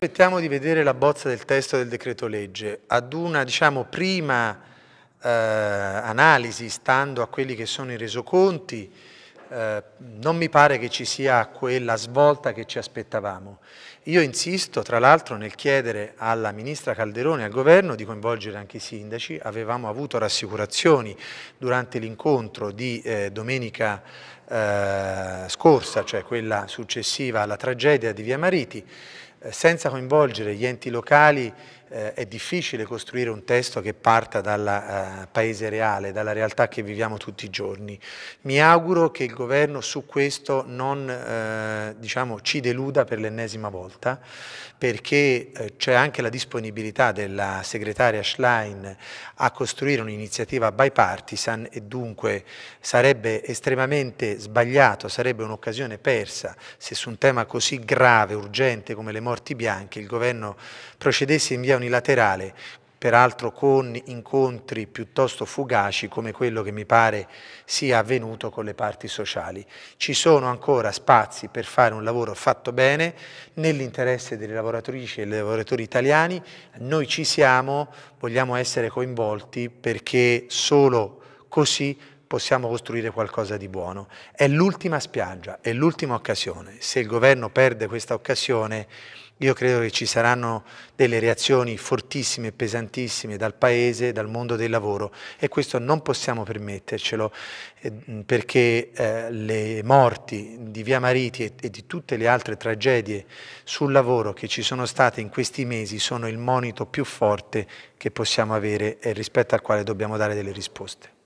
Aspettiamo di vedere la bozza del testo del decreto legge. Ad una diciamo, prima eh, analisi, stando a quelli che sono i resoconti, eh, non mi pare che ci sia quella svolta che ci aspettavamo. Io insisto, tra l'altro, nel chiedere alla Ministra Calderone e al Governo di coinvolgere anche i sindaci. Avevamo avuto rassicurazioni durante l'incontro di eh, domenica eh, scorsa, cioè quella successiva alla tragedia di Via Mariti, senza coinvolgere gli enti locali eh, è difficile costruire un testo che parta dal eh, paese reale, dalla realtà che viviamo tutti i giorni. Mi auguro che il governo su questo non eh, diciamo, ci deluda per l'ennesima volta, perché eh, c'è anche la disponibilità della segretaria Schlein a costruire un'iniziativa bipartisan e dunque sarebbe estremamente sbagliato, sarebbe un'occasione persa se su un tema così grave, urgente come le morti bianche, il governo procedesse in via unilaterale, peraltro con incontri piuttosto fugaci come quello che mi pare sia avvenuto con le parti sociali. Ci sono ancora spazi per fare un lavoro fatto bene nell'interesse delle lavoratrici e dei lavoratori italiani, noi ci siamo, vogliamo essere coinvolti perché solo così possiamo costruire qualcosa di buono. È l'ultima spiaggia, è l'ultima occasione. Se il governo perde questa occasione io credo che ci saranno delle reazioni fortissime e pesantissime dal Paese, dal mondo del lavoro e questo non possiamo permettercelo eh, perché eh, le morti di Via Mariti e di tutte le altre tragedie sul lavoro che ci sono state in questi mesi sono il monito più forte che possiamo avere e rispetto al quale dobbiamo dare delle risposte.